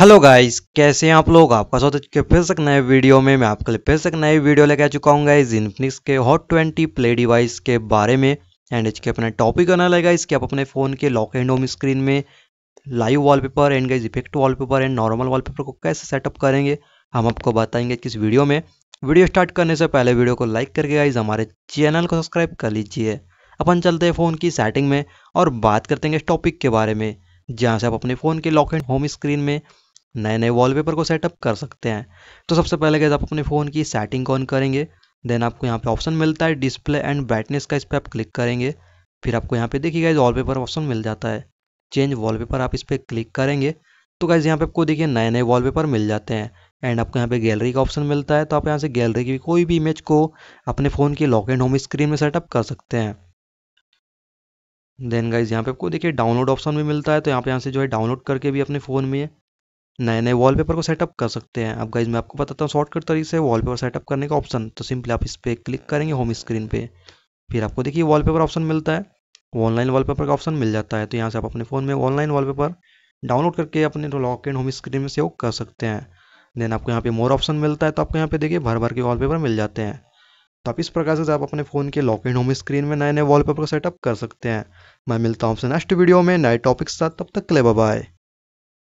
hello guys कैसे हैं आप लोग आपका स्वागत है फिर से नए वीडियो में मैं आपके लिए फिर से नए वीडियो लेके आ चुका हूँ गाइज इनफिनिक्स के हॉट ट्वेंटी प्ले डिवाइस के बारे में एंड इसके अपने टॉपिक आना लगेगा इसके आप अपने फ़ोन के लॉक एंड होम स्क्रीन में live wallpaper and guys effect wallpaper and normal wallpaper को कैसे सेटअप करेंगे हम आपको बताएंगे किस वीडियो में वीडियो स्टार्ट करने से पहले वीडियो को लाइक करके गाइज हमारे चैनल को सब्सक्राइब कर लीजिए अपन चलते हैं फ़ोन की सेटिंग में और बात करते हैं इस टॉपिक के बारे में जहाँ से आप अपने फ़ोन के लॉक एंड होम स्क्रीन में नए नए वॉलपेपर को सेटअप कर सकते हैं तो सबसे पहले गैस आप अपने फ़ोन की सेटिंग ऑन करेंगे देन आपको यहाँ पे ऑप्शन मिलता है डिस्प्ले एंड ब्राइटनेस का इस पर आप क्लिक करेंगे फिर आपको यहाँ पे देखिए गाइज वॉलपेपर ऑप्शन मिल जाता है चेंज वॉलपेपर आप इस पर क्लिक करेंगे तो गाइज यहाँ पे आपको देखिए नए नए वॉलपेपर मिल जाते हैं एंड आपको यहाँ पे गैलरी का ऑप्शन मिलता है तो आप यहाँ से गैलरी की कोई भी इमेज को अपने फ़ोन की लॉक एंड होम स्क्रीन में सेटअप कर सकते हैं देन गाइज यहाँ पे आपको देखिए डाउनलोड ऑप्शन भी मिलता है तो यहाँ पे यहाँ से जो है डाउनलोड करके भी अपने फ़ोन में नए नए वॉलपेपर को सेटअप कर सकते हैं अब गाइज मैं आपको बताता हूँ शॉर्टकट तरीके से वॉलपेपर सेटअप करने का ऑप्शन तो सिंपली आप इस पर क्लिक करेंगे होम स्क्रीन पे फिर आपको देखिए वॉलपेपर ऑप्शन मिलता है ऑनलाइन वॉलपेपर का ऑप्शन मिल जाता है तो यहाँ से आप अपने फ़ोन में ऑनलाइन वॉलपेपर डाउनलोड करके अपने लॉक एंड होम स्क्रीन में सेव कर सकते हैं देन आपको यहाँ पे मोर ऑप्शन मिलता है तो आपको यहाँ पे देखिए भर भर के वॉलपेपर मिल जाते हैं तो आप इस प्रकार से आप अपने फ़ोन के लॉक एंड होम स्क्रीन में नए नए वॉलपेपर को सेटअप कर सकते हैं मैं मिलता हूँ आपसे नेक्स्ट वीडियो में नए टॉपिक के साथ तब तक क्ले बाय